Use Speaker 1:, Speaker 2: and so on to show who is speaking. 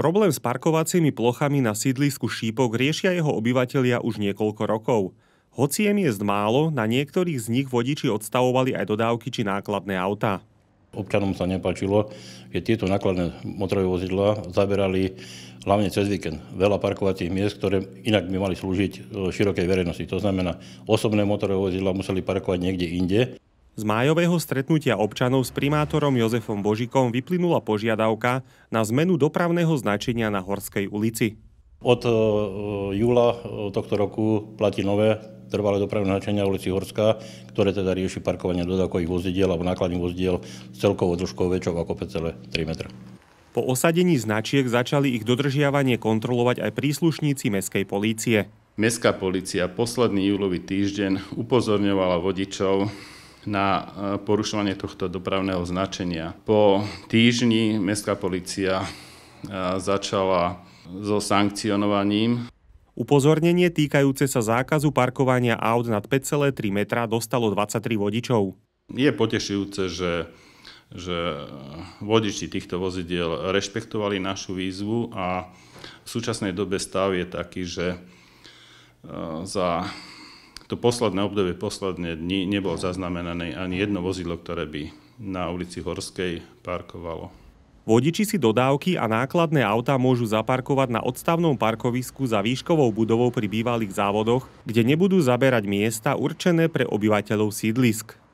Speaker 1: Problém s parkovacími plochami na sídlisku Šípok riešia jeho obyvatelia už niekoľko rokov. Hoci je miest málo, na niektorých z nich vodiči odstavovali aj dodávky či nákladné autá.
Speaker 2: Občanom sa nepačilo, že tieto nákladné motorové vozidla zaberali hlavne cez víkend veľa parkovacích miest, ktoré inak by mali slúžiť e, širokej verejnosti. To znamená, osobné motorové vozidla museli parkovať niekde inde. Z májového stretnutia občanov s
Speaker 1: primátorom Jozefom Božikom vyplynula požiadavka na zmenu dopravného značenia na Horskej
Speaker 2: ulici. Od e, júla e, tohto roku platí nové trvalé dopravné značenia ulici Horská, ktoré teda rieši parkovanie dodatkových vozidiel alebo nákladných vozidiel s celkovou dĺžkou väčšou ako 5,3 metra. Po osadení značiek začali ich dodržiavanie
Speaker 1: kontrolovať aj príslušníci mestskej polície. Mestská polícia posledný júlový
Speaker 3: týždeň upozorňovala vodičov na e, porušovanie tohto dopravného značenia. Po týždni mestská policia e, začala
Speaker 1: so sankcionovaním. Upozornenie týkajúce sa zákazu parkovania aut nad 5,3 metra dostalo 23 vodičov. Je potešujúce, že,
Speaker 3: že vodiči týchto vozidiel rešpektovali našu výzvu a v súčasnej dobe stav je taký, že e, za to posledné obdobie, posledné dni nebolo zaznamenané ani jedno vozidlo, ktoré by na ulici
Speaker 1: Horskej parkovalo. Vodiči si dodávky a nákladné autá môžu zaparkovať na odstavnom parkovisku za výškovou budovou pri bývalých závodoch, kde nebudú zaberať miesta určené pre obyvateľov sídlisk.